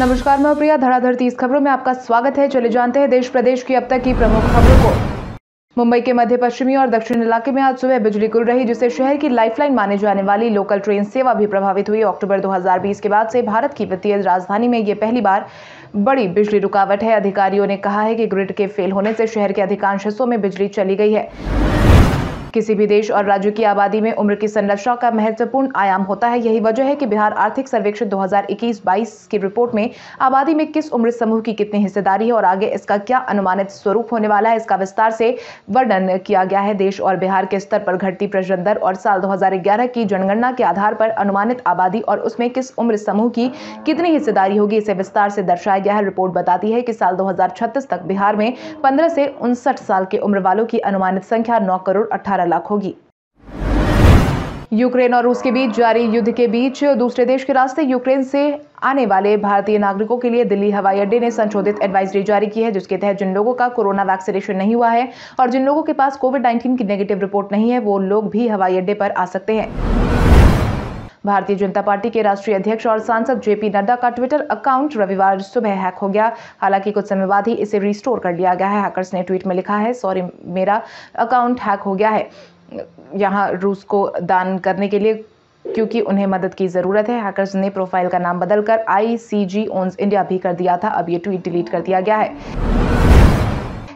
नमस्कार मैं प्रिया धड़ाधड़ तीस खबरों में आपका स्वागत है चले जानते हैं देश प्रदेश की अब तक की प्रमुख खबरों को मुंबई के मध्य पश्चिमी और दक्षिण इलाके में आज सुबह बिजली गुल रही जिससे शहर की लाइफलाइन माने जाने वाली लोकल ट्रेन सेवा भी प्रभावित हुई अक्टूबर 2020 के बाद से भारत की वित्तीय राजधानी में ये पहली बार बड़ी बिजली रुकावट है अधिकारियों ने कहा है कि ग्रिड के फेल होने से शहर के अधिकांश हिस्सों में बिजली चली गई है किसी भी देश और राज्य की आबादी में उम्र की संरचना का महत्वपूर्ण आयाम होता है यही वजह है कि बिहार आर्थिक सर्वेक्षण 2021-22 की रिपोर्ट में आबादी में किस उम्र समूह की कितनी हिस्सेदारी है और आगे इसका क्या अनुमानित स्वरूप होने वाला है इसका विस्तार से वर्णन किया गया है देश और बिहार के स्तर पर घटती प्रजन दर और साल दो की जनगणना के आधार पर अनुमानित आबादी और उसमें किस उम्र समूह की कितनी हिस्सेदारी होगी इसे विस्तार से दर्शाया गया है रिपोर्ट बताती है कि साल दो तक बिहार में पंद्रह से उनसठ साल के उम्र वालों की अनुमानित संख्या नौ करोड़ अठारह 18 लाख होगी यूक्रेन और रूस के बीच जारी युद्ध के बीच दूसरे देश के रास्ते यूक्रेन से आने वाले भारतीय नागरिकों के लिए दिल्ली हवाई अड्डे ने संशोधित एडवाइजरी जारी की है जिसके तहत जिन लोगों का कोरोना वैक्सीनेशन नहीं हुआ है और जिन लोगों के पास कोविड 19 की नेगेटिव रिपोर्ट नहीं है वो लोग भी हवाई अड्डे पर आ सकते हैं भारतीय जनता पार्टी के राष्ट्रीय अध्यक्ष और सांसद जेपी नड्डा का ट्विटर अकाउंट रविवार सुबह हैक हो गया हालांकि कुछ समय बाद ही इसे रिस्टोर कर लिया गया है हैकर्स ने ट्वीट में लिखा है सॉरी मेरा अकाउंट हैक हो गया है यहाँ रूस को दान करने के लिए क्योंकि उन्हें मदद की ज़रूरत है हैकर्स ने प्रोफाइल का नाम बदलकर आई सी जी ओन्स इंडिया भी कर दिया था अब ये ट्वीट डिलीट कर दिया गया है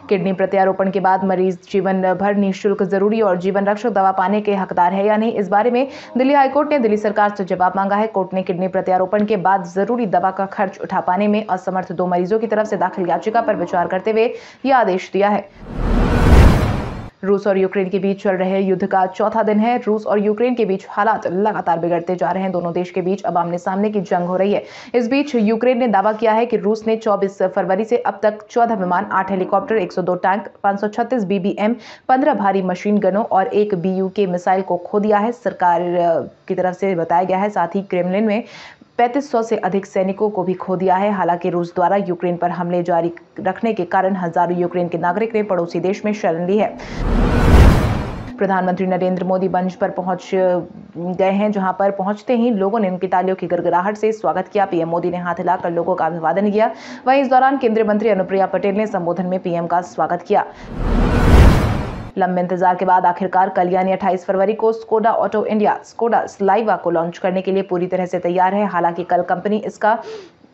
किडनी प्रत्यारोपण के बाद मरीज जीवन भर निःशुल्क जरूरी और जीवन रक्षक दवा पाने के हकदार है या नहीं इस बारे में दिल्ली हाईकोर्ट ने दिल्ली सरकार से जवाब मांगा है कोर्ट ने किडनी प्रत्यारोपण के बाद जरूरी दवा का खर्च उठा पाने में असमर्थ दो मरीजों की तरफ से दाखिल याचिका पर विचार करते हुए यह आदेश दिया है रूस और यूक्रेन के बीच चल रहे युद्ध का चौथा दिन है रूस और यूक्रेन के बीच हालात लगातार बिगड़ते जा रहे हैं दोनों देश के बीच अब आमने सामने की जंग हो रही है इस बीच यूक्रेन ने दावा किया है कि रूस ने 24 फरवरी से अब तक 14 विमान 8 हेलीकॉप्टर 102 टैंक 536 बीबीएम 15 भारी मशीन गनों और एक बीयू के मिसाइल को खो दिया है सरकार की तरफ से बताया गया है साथ ही क्रेमलिन में सौ से अधिक सैनिकों को भी खो दिया है हालांकि रूस द्वारा यूक्रेन पर हमले जारी रखने के कारण हजारों यूक्रेन के नागरिक ने पड़ोसी देश में शरण ली है प्रधानमंत्री नरेंद्र मोदी बंज पर पहुंच गए हैं जहां पर पहुंचते ही लोगों ने उनकी तालियों की गड़गड़ाहट से स्वागत किया पीएम मोदी ने हाथ हिलाकर लोगों का अभिवादन किया वहीं इस दौरान केंद्रीय मंत्री अनुप्रिया पटेल ने संबोधन में पीएम का स्वागत किया लंबे इंतजार के बाद आखिरकार कल यानी अट्ठाईस फरवरी को Skoda Auto India Skoda Slavia को लॉन्च करने के लिए पूरी तरह से तैयार है हालांकि कल कंपनी इसका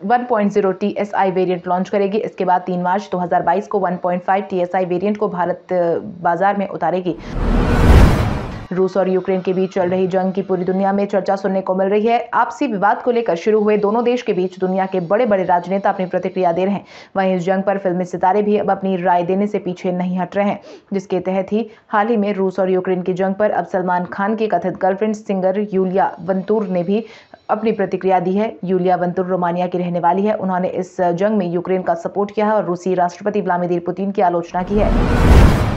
1.0 TSI वेरिएंट लॉन्च करेगी इसके बाद 3 मार्च 2022 को 1.5 TSI वेरिएंट को भारत बाजार में उतारेगी रूस और यूक्रेन के बीच चल रही जंग की पूरी दुनिया में चर्चा सुनने को मिल रही है आपसी विवाद को लेकर शुरू हुए दोनों देश के बीच दुनिया के बड़े बड़े राजनेता अपनी प्रतिक्रिया दे रहे हैं वहीं इस जंग पर फिल्मी सितारे भी अब अपनी राय देने से पीछे नहीं हट रहे हैं जिसके तहत ही हाल ही में रूस और यूक्रेन की जंग पर अब सलमान खान की कथित गर्लफ्रेंड सिंगर यूलिया वंतूर ने भी अपनी प्रतिक्रिया दी है यूलिया वंतुर रोमानिया की रहने वाली है उन्होंने इस जंग में यूक्रेन का सपोर्ट किया है और रूसी राष्ट्रपति व्लादिमिर पुतिन की आलोचना की है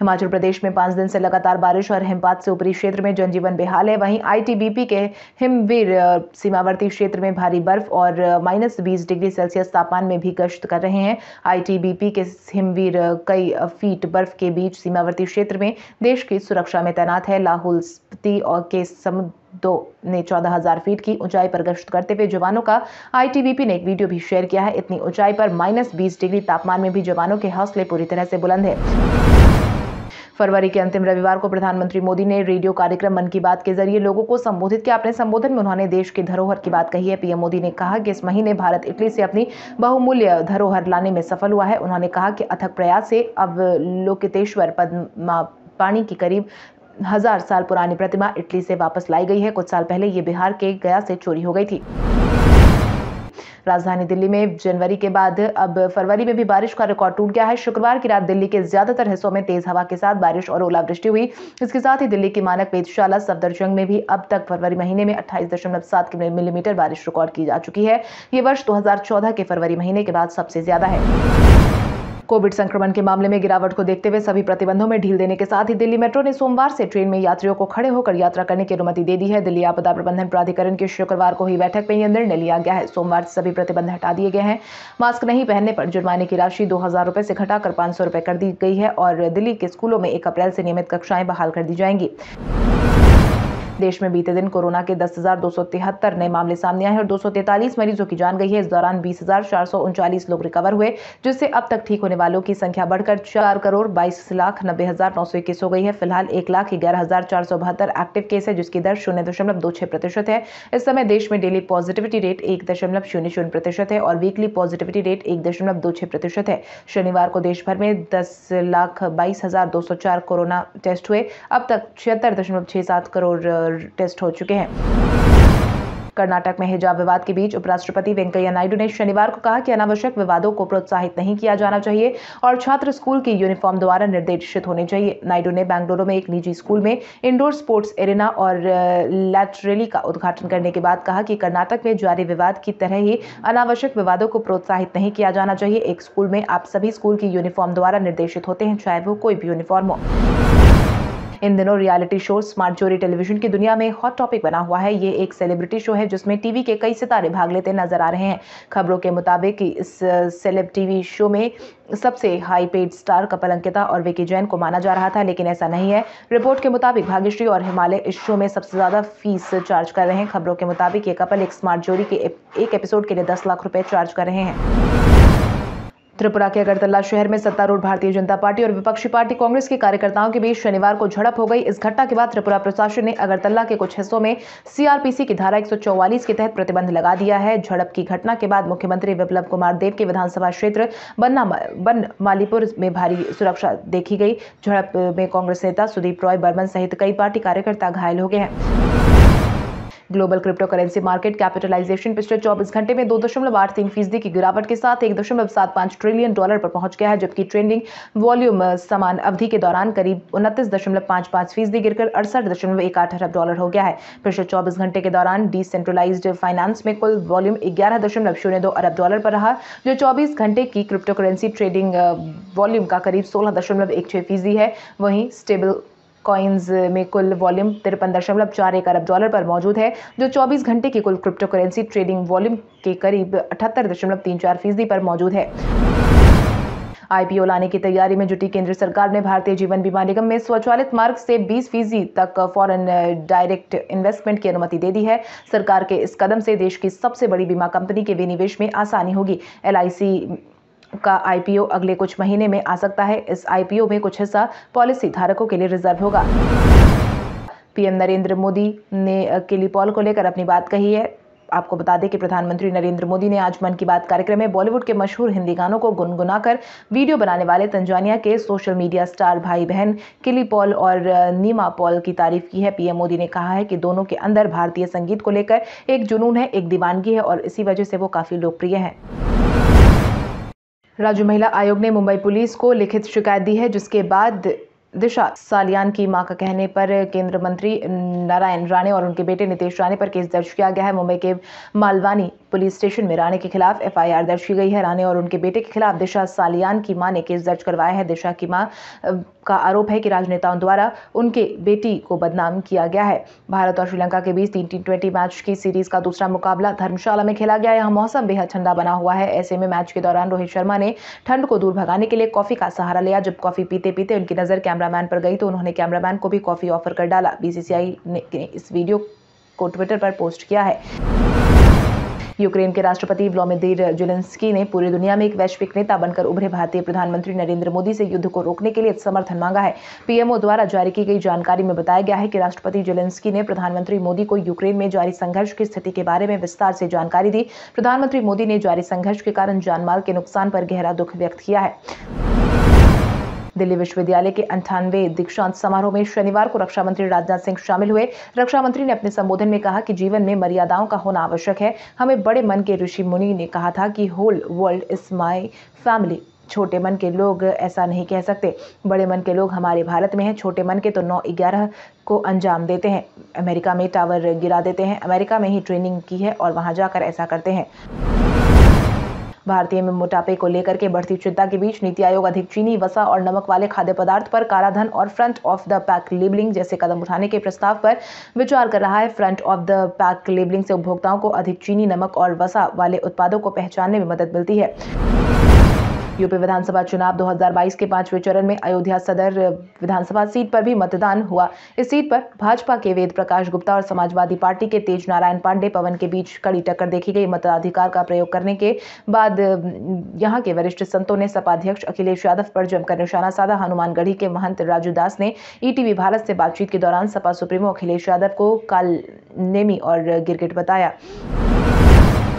हिमाचल प्रदेश में पांच दिन से लगातार बारिश और हिमपात से ऊपरी क्षेत्र में जनजीवन बेहाल है वहीं आईटीबीपी के हिमवीर सीमावर्ती क्षेत्र में भारी बर्फ और माइनस बीस डिग्री सेल्सियस तापमान में भी गश्त कर रहे हैं आईटीबीपी के हिमवीर कई फीट बर्फ के बीच सीमावर्ती क्षेत्र में देश की सुरक्षा में तैनात है लाहौल स्पीति और के समुद्र दो ने चौदह हजार फीट की ऊंचाई पर गश्त करते हुए जवानों का आईटीबीपी ने एक वीडियो भी शेयर किया है इतनी ऊंचाई पर माइनस बीस डिग्री तापमान में भी जवानों के हौसले पूरी तरह से बुलंद है फरवरी के अंतिम रविवार को प्रधानमंत्री मोदी ने रेडियो कार्यक्रम मन की बात के जरिए लोगों को संबोधित किया अपने संबोधन में उन्होंने देश की धरोहर की बात कही है पीएम मोदी ने कहा कि इस महीने भारत इटली से अपनी बहुमूल्य धरोहर लाने में सफल हुआ है उन्होंने कहा कि अथक प्रयास से अब लोकितेश्वर पद्मा पानी की करीब हजार साल पुरानी प्रतिमा इटली से वापस लाई गई है कुछ साल पहले ये बिहार के गया से चोरी हो गई थी राजधानी दिल्ली में जनवरी के बाद अब फरवरी में भी बारिश का रिकॉर्ड टूट गया है शुक्रवार की रात दिल्ली के ज्यादातर हिस्सों में तेज हवा के साथ बारिश और ओलावृष्टि हुई इसके साथ ही दिल्ली की मानक वेदशाला सफदरजंग में भी अब तक फरवरी महीने में अट्ठाईस मिलीमीटर बारिश रिकॉर्ड की जा चुकी है ये वर्ष दो के फरवरी महीने के बाद सबसे ज्यादा है कोविड संक्रमण के मामले में गिरावट को देखते हुए सभी प्रतिबंधों में ढील देने के साथ ही दिल्ली मेट्रो ने सोमवार से ट्रेन में यात्रियों को खड़े होकर यात्रा करने की अनुमति दे दी है दिल्ली आपदा प्रबंधन प्राधिकरण की शुक्रवार को हुई बैठक में यह निर्णय लिया गया है सोमवार से सभी प्रतिबंध हटा दिए गए हैं मास्क नहीं पहनने पर जुर्माने की राशि दो हजार रुपये से घटाकर पांच सौ रुपये कर दी गई है और दिल्ली के स्कूलों में एक अप्रैल से नियमित कक्षाएं बहाल कर दी जाएंगी देश में बीते दिन कोरोना के दस नए मामले सामने आए और दो मरीजों की जान गई है इस दौरान बीस लोग रिकवर हुए जिससे अब तक ठीक होने वालों की संख्या बढ़कर चार करोड़ बाईस लाख नब्बे हजार नौ सौ इक्कीस हो गई है फिलहाल एक लाख ग्यारह हजार चार सौ बहत्तर एक्टिव केस है जिसकी दर शून्य दशमलव दो छह प्रतिशत है इस समय देश में डेली पॉजिटिविटी रेट एक दशमलव शून्य शून्य प्रतिशत है और वीकली पॉजिटिविटी रेट एक दशमलव दो छह प्रतिशत है शनिवार को देश भर में दस लाख बाईस हजार दो सौ चार कोरोना टेस्ट हुए अब तक छिहत्तर दशमलव छह सात करोड़ टेस्ट हो चुके हैं कर्नाटक में हिजाब विवाद के बीच उपराष्ट्रपति वेंकैया नायडू ने शनिवार को कहा कि अनावश्यक विवादों को प्रोत्साहित नहीं किया जाना चाहिए और छात्र स्कूल की यूनिफॉर्म द्वारा निर्देशित होने चाहिए नायडू ने बेंगलुरु में एक निजी स्कूल में इंडोर स्पोर्ट्स एरिना और लैटरेली का उद्घाटन करने के बाद कहा कि कर्नाटक में जारी विवाद की तरह ही अनावश्यक विवादों को प्रोत्साहित नहीं किया जाना चाहिए एक स्कूल में आप सभी स्कूल की यूनिफॉर्म द्वारा निर्देशित होते हैं चाहे वो कोई भी यूनिफॉर्म हो इन दिनों reality show Smart Jodi television की दुनिया में हॉट टॉपिक बना हुआ है ये एक सेलिब्रिटी शो है जिसमें टीवी के कई सितारे भाग लेते नजर आ रहे हैं खबरों के मुताबिक इस सेलेब टीवी शो में सबसे high paid star couple Ankita और विकी जैन को माना जा रहा था लेकिन ऐसा नहीं है रिपोर्ट के मुताबिक भाग्यश्री और हिमालय इस शो में सबसे ज़्यादा फीस चार्ज कर रहे हैं खबरों के मुताबिक ये कपल एक स्मार्ट जोरी के एक एपिसोड के लिए दस लाख रुपए चार्ज कर रहे हैं त्रिपुरा के अगरतला शहर में सत्तारूढ़ भारतीय जनता पार्टी और विपक्षी पार्टी कांग्रेस के कार्यकर्ताओं के बीच शनिवार को झड़प हो गई इस घटना के बाद त्रिपुरा प्रशासन ने अगरतला के कुछ हिस्सों में सीआरपीसी की धारा 144 के तहत प्रतिबंध लगा दिया है झड़प की घटना के बाद मुख्यमंत्री विप्लव कुमार देव के विधानसभा क्षेत्र बन्ना बन मालीपुर में भारी सुरक्षा देखी गई झड़प में कांग्रेस नेता सुदीप रॉय बर्मन सहित कई पार्टी कार्यकर्ता घायल हो गए हैं global crypto currency market capitalisation पिछले 24 घंटे में दो दशमलव आठ तीन फीसदी की गिरावट के साथ एक दशमलव सात पाँच ट्रिलियन डॉलर पर पहुंच गया है जबकि ट्रेंडिंग वॉल्यूम समान अवधि के दौरान करीब उनतीस दशमलव पांच पांच फीसदी गिरकर अड़सठ दशमलव एक आठ अरब डॉलर हो गया है पिछले चौबीस घंटे के दौरान डिसेंट्रलाइज फाइनेंस में कुल वॉल्यूम ग्यारह दशमलव शून्य दो अरब डॉलर पर रहा जो चौबीस घंटे की क्रिप्टो करेंसी ट्रेडिंग वॉल्यूम का करीब सोलह दशमलव एक छः फीसदी है वहीं स्टेबल कॉइन्स eh, में कुल वॉल्यूम तिरपन दशमलव चार एक अरब डॉलर पर मौजूद है जो 24 घंटे की कुल क्रिप्टो करेंसी ट्रेडिंग वॉल्यूम के करीब अठहत्तर दशमलव तीन चार फीसदी पर मौजूद है आईपीओ लाने की तैयारी में जुटी केंद्र सरकार ने भारतीय जीवन बीमा निगम में स्वचालित मार्ग से 20 फीसदी तक फॉरेन डायरेक्ट इन्वेस्टमेंट की अनुमति दे दी है सरकार के इस कदम से देश की सबसे बड़ी बीमा कंपनी के विनिवेश में आसानी होगी एल का आईपीओ अगले कुछ महीने में आ सकता है इस आईपीओ में कुछ हिस्सा पॉलिसी धारकों के लिए रिजर्व होगा पीएम नरेंद्र मोदी ने केली पॉल को लेकर अपनी बात कही है आपको बता दें कि प्रधानमंत्री नरेंद्र मोदी ने आज मन की बात कार्यक्रम में बॉलीवुड के मशहूर हिंदी गानों को गुनगुनाकर वीडियो बनाने वाले तंजानिया के सोशल मीडिया स्टार भाई बहन किली पॉल और नीमा पॉल की तारीफ की है पीएम मोदी ने कहा है कि दोनों के अंदर भारतीय संगीत को लेकर एक जुनून है एक दीवानगी है और इसी वजह से वो काफ़ी लोकप्रिय हैं राज्य महिला आयोग ने मुंबई पुलिस को लिखित शिकायत दी है जिसके बाद दिशा सालियान की मां का कहने पर केंद्र मंत्री नारायण राणे और उनके बेटे नितेश राणे पर केस दर्ज किया गया है मुंबई के मालवानी पुलिस स्टेशन में राणे के खिलाफ एफआईआर दर्ज की गई है राणे और उनके बेटे के खिलाफ दिशा सालियान की मां ने केस दर्ज करवाया है दिशा की मां का आरोप है कि राजनेताओं द्वारा उनके बेटी को बदनाम किया गया है भारत और श्रीलंका के बीच तीन टी ट्वेंटी मैच की सीरीज का दूसरा मुकाबला धर्मशाला में खेला गया यहाँ मौसम बेहद ठंडा बना हुआ है ऐसे में मैच के दौरान रोहित शर्मा ने ठंड को दूर भगाने के लिए कॉफी का सहारा लिया जब कॉफी पीते पीते उनकी नजर कैमरा कैमरामैन पर गई तो उन्होंने कैमरामैन को भी कॉफ़ी ऑफर कर डाला बीसीसीआई ने इस वीडियो को ट्विटर पर पोस्ट किया है यूक्रेन के राष्ट्रपति व्लोमिदिर जुलेंस्की ने पूरी दुनिया में एक वैश्विक नेता बनकर उभरे भारतीय प्रधानमंत्री नरेंद्र मोदी से युद्ध को रोकने के लिए समर्थन मांगा है पीएमओ द्वारा जारी की गई जानकारी में बताया गया है कि राष्ट्रपति जुलेंस्की ने प्रधानमंत्री मोदी को यूक्रेन में जारी संघर्ष की स्थिति के बारे में विस्तार से जानकारी दी प्रधानमंत्री मोदी ने जारी संघर्ष के कारण जानमाल के नुकसान पर गहरा दुख व्यक्त किया है दिल्ली विश्वविद्यालय के अंठानवे दीक्षांत समारोह में शनिवार को रक्षा मंत्री राजनाथ सिंह शामिल हुए रक्षा मंत्री ने अपने संबोधन में कहा कि जीवन में मर्यादाओं का होना आवश्यक है हमें बड़े मन के ऋषि मुनि ने कहा था कि whole world is my family छोटे मन के लोग ऐसा नहीं कह सकते बड़े मन के लोग हमारे भारत में हैं छोटे मन के तो नौ ग्यारह को अंजाम देते हैं अमेरिका में टावर गिरा देते हैं अमेरिका में ही ट्रेनिंग की है और वहाँ जाकर ऐसा करते हैं भारतीय में मोटापे को लेकर के बढ़ती चिंता के बीच नीति आयोग अधिक चीनी वसा और नमक वाले खाद्य पदार्थ पर कालाधन और front of the pack labelling जैसे कदम उठाने के प्रस्ताव पर विचार कर रहा है front of the pack labelling से उपभोक्ताओं को अधिक चीनी नमक और वसा वाले उत्पादों को पहचानने में मदद मिलती है यूपी विधानसभा चुनाव 2022 के पांचवें चरण में अयोध्या सदर विधानसभा सीट पर भी मतदान हुआ इस सीट पर भाजपा के वेद प्रकाश गुप्ता और समाजवादी पार्टी के तेज नारायण पांडे पवन के बीच कड़ी टक्कर देखी गई मताधिकार का प्रयोग करने के बाद यहाँ के वरिष्ठ संतों ने सपा अध्यक्ष अखिलेश यादव पर जमकर निशाना साधा हनुमानगढ़ी के महंत राजू दास ने ईटीवी भारत से बातचीत के दौरान सपा सुप्रीमो अखिलेश यादव को काल नेमी और गिरगिट बताया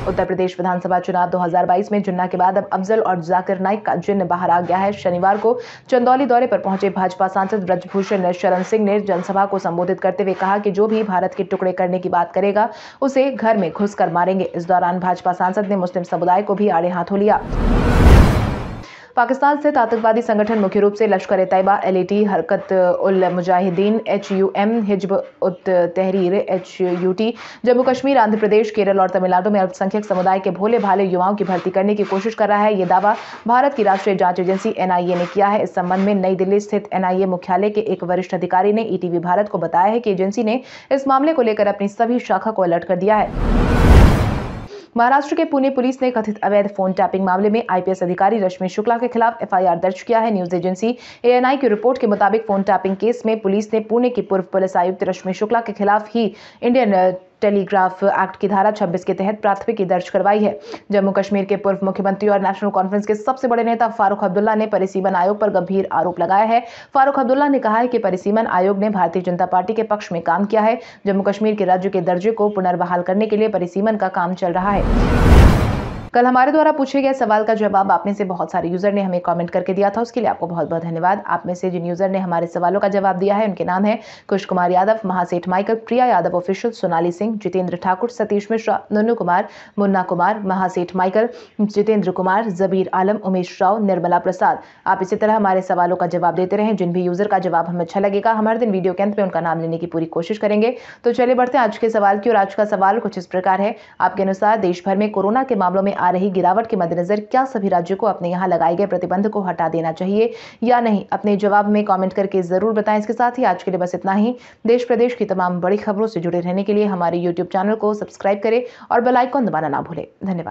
उत्तर प्रदेश विधानसभा चुनाव 2022 में जुन्ना के बाद अब अफजल और जाकिर नाइक का जिन्न बाहर आ गया है शनिवार को चंदौली दौरे पर पहुंचे भाजपा सांसद ब्रजभूषण शरण सिंह ने जनसभा को संबोधित करते हुए कहा कि जो भी भारत के टुकड़े करने की बात करेगा उसे घर में घुसकर मारेंगे इस दौरान भाजपा सांसद ने मुस्लिम समुदाय को भी आड़े हाथों लिया पाकिस्तान स्थित आतंकवादी संगठन मुख्य रूप से लश्कर ए Taiba L Harkat ul Mujahideen H U M Hizb ut Tahrir H U T Jammu Kashmir Andhra Pradesh Kerala और तमिलनाडु में अल्पसंख्यक समुदाय के भोले भाले युवाओं की भर्ती करने की कोशिश कर रहा है यह दावा भारत की राष्ट्रीय जांच एजेंसी एनआईए ने किया है इस संबंध में नई दिल्ली स्थित एनआईए मुख्यालय के एक वरिष्ठ अधिकारी ने ईटीवी भारत को बताया है कि एजेंसी ने इस मामले को लेकर अपनी सभी शाखा को अलर्ट कर दिया है महाराष्ट्र के पुणे पुलिस ने कथित अवैध फोन टैपिंग मामले में आईपीएस अधिकारी रश्मि शुक्ला के खिलाफ एफआईआर दर्ज किया है न्यूज एजेंसी एएनआई की रिपोर्ट के मुताबिक फोन टैपिंग केस में पुलिस ने पुणे की पूर्व पुलिस आयुक्त रश्मि शुक्ला के खिलाफ ही इंडियन टेलीग्राफ एक्ट की धारा 26 के तहत प्राथमिकी दर्ज करवाई है जम्मू कश्मीर के पूर्व मुख्यमंत्री और नेशनल कॉन्फ्रेंस के सबसे बड़े नेता फारूक अब्दुल्ला ने परिसीमन आयोग पर गंभीर आरोप लगाया है फारूक अब्दुल्ला ने कहा है कि परिसीमन आयोग ने भारतीय जनता पार्टी के पक्ष में काम किया है जम्मू कश्मीर के राज्य के दर्जे को पुनर्बहाल करने के लिए परिसीमन का काम चल रहा है कल हमारे द्वारा पूछे गए सवाल का जवाब आप में से बहुत सारे यूजर ने हमें कॉमेंट करके दिया था उसके लिए आपको बहुत बहुत धन्यवाद आप में से जिन यूजर ने हमारे सवालों का जवाब दिया है उनके नाम है Kush Kumar Yadav Mahaseth Michael Priya Yadav official Sonali Singh Jitendra Thakur Satish Mishra Nunu Kumar Munna Kumar Mahaseth Michael Jitendra Kumar Jabir Alam Umesh Rao Nirmala Prasad आप इसी तरह हमारे सवालों का जवाब देते रहें जिन भी यूजर का जवाब हमें अच्छा लगेगा हमारे दिन वीडियो के अंत में उनका नाम लेने की पूरी कोशिश करेंगे तो चले बढ़ते हैं आज के सवाल की और आज का सवाल कुछ इस प्रकार है आपके अनुसार देश भर में कोरोना के मामलों में आ रही गिरावट के मद्देनजर क्या सभी राज्यों को अपने यहाँ लगाए गए प्रतिबंध को हटा देना चाहिए या नहीं अपने जवाब में कॉमेंट करके जरूर बताएं इसके साथ ही आज के लिए बस इतना ही देश प्रदेश की तमाम बड़ी खबरों से जुड़े रहने के लिए हमारे यूट्यूब चैनल को सब्सक्राइब करें और बेलाइकॉन दबाना ना भूलें धन्यवाद